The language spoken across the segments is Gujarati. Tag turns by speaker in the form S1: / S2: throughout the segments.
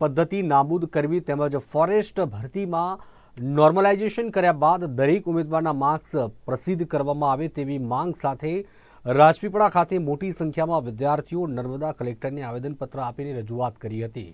S1: પદ્ધતિ નાબૂદ કરવી તેમજ ફોરેસ્ટ ભરતીમાં નોર્મલાઇઝેશન કર્યા બાદ દરેક ઉમેદવારના માર્ક્સ પ્રસિદ્ધ કરવામાં આવે તેવી માંગ સાથે રાજપીપળા ખાતે મોટી સંખ્યામાં વિદ્યાર્થીઓ નર્મદા કલેક્ટરને આવેદનપત્ર આપીને રજૂઆત કરી હતી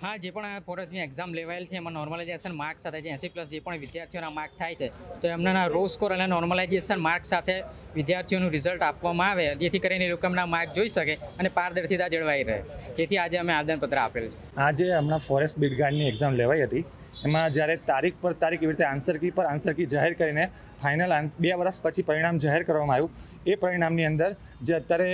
S2: હા જે પણ ફોરેસ્ટની એક્ઝામ લેવાયેલ છે એમાં નોર્મલાઇઝેશન માર્ક સાથે જે એસી પ્લસ જે પણ વિદ્યાર્થીઓના માર્ક થાય છે તો એમના રો સ્કોર અને નોર્મલાઇઝેશન માર્ક સાથે વિદ્યાર્થીઓનું રિઝલ્ટ આપવામાં આવે જેથી કરીને એ લોકોના માર્ક જોઈ શકે અને પારદર્શિતા જળવાઈ રહે જેથી આજે અમે આદનપત્ર આપેલ છે
S3: આજે હમણાં ફોરેસ્ટ બિડગાર્ડની એક્ઝામ લેવાઈ હતી એમાં જ્યારે તારીખ પર તારીખ એવી રીતે આન્સર કી પર આન્સર કી જાહેર કરીને ફાઇનલ બે વર્ષ પછી પરિણામ જાહેર કરવામાં આવ્યું એ પરિણામની અંદર જે અત્યારે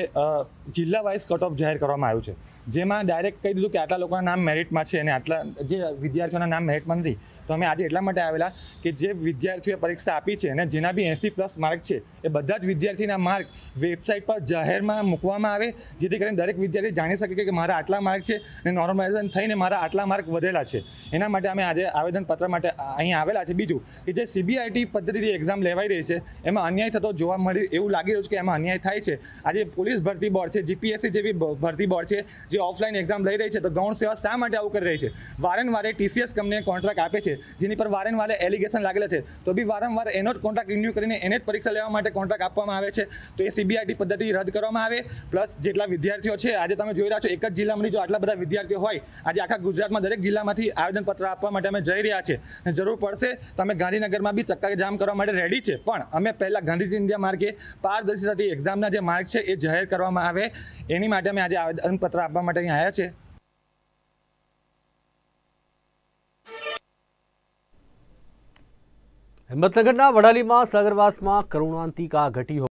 S3: જિલ્લા વાઇઝ કટ ઓફ જાહેર કરવામાં આવ્યું છે જેમાં ડાયરેક્ટ કહી દીધું કે આટલા લોકોના નામ મેરિટમાં છે અને આટલા જે વિદ્યાર્થીઓના નામ મેરિટમાં નથી તો અમે આજે એટલા માટે આવેલા કે જે વિદ્યાર્થીઓએ પરીક્ષા આપી છે અને જેના બી એંસી પ્લસ માર્ક છે એ બધા જ વિદ્યાર્થીના માર્ક વેબસાઇટ પર જાહેરમાં મૂકવામાં આવે જેથી કરીને દરેક વિદ્યાર્થી જાણી શકે કે મારા આટલા માર્ક છે અને નોર્મલાઇઝન થઈને મારા આટલા માર્ક વધેલા છે એના માટે અમે આજે આવેદનપત્ર માટે અહીં આવેલા છે બીજું કે જે સીબીઆઈટી પદ્ધતિથી એક્ઝામ લેવાઈ રહી છે એમાં અન્યાય થતો જોવા મળી એવું લાગી રહ્યું છે કે એમાં અન્યાય થાય છે આજે પોલીસ ભરતી બોર્ડ છે જીપીએસસી જેવી ભરતી બોર્ડ છે જે ઓફલાઈન એક્ઝામ લઈ રહી છે તો ગૌણ સેવા શા માટે આવું કરી રહી છે વારંવારે ટીસીએસ કંપનીને કોન્ટ્રાક્ટ આપે છે જેની પર વારંવાર એલિગેશન લાગેલા છે તો બી વારંવાર એનો જ કોન્ટ્રાક્ટ રિન્યૂ કરીને એને જ પરીક્ષા લેવા માટે કોન્ટ્રાક્ટ આપવામાં આવે છે તો એ સીબીઆઈટી પદ્ધતિ રદ કરવામાં આવે પ્લસ જેટલા વિદ્યાર્થીઓ છે આજે તમે જોઈ રહ્યા છો એક જ જિલ્લામાંથી જો આટલા બધા વિદ્યાર્થીઓ હોય આજે આખા ગુજરાતમાં દરેક જિલ્લામાંથી આવેદનપત્ર આપવા માટે અમે જઈ રહ્યા છે જરૂર પડશે તમે ગાંધીનગરમાં બી ચક્કા જામ કરવા માટે રેડી છે પણ અમે પહેલાં ગાંધીજી ઇન્ડિયા માર્ગે પારદર્શિતાથી એક્ઝામના જે માર્ગ છે એ જાહેર કરવામાં આવે એની માટે અમે આજે આવેદનપત્ર આપવા માટે અહીં આવ્યા છે
S1: હિંમતનગરના વડાલીમાં સગરવાસમાં કરુણાંતિકા ઘટી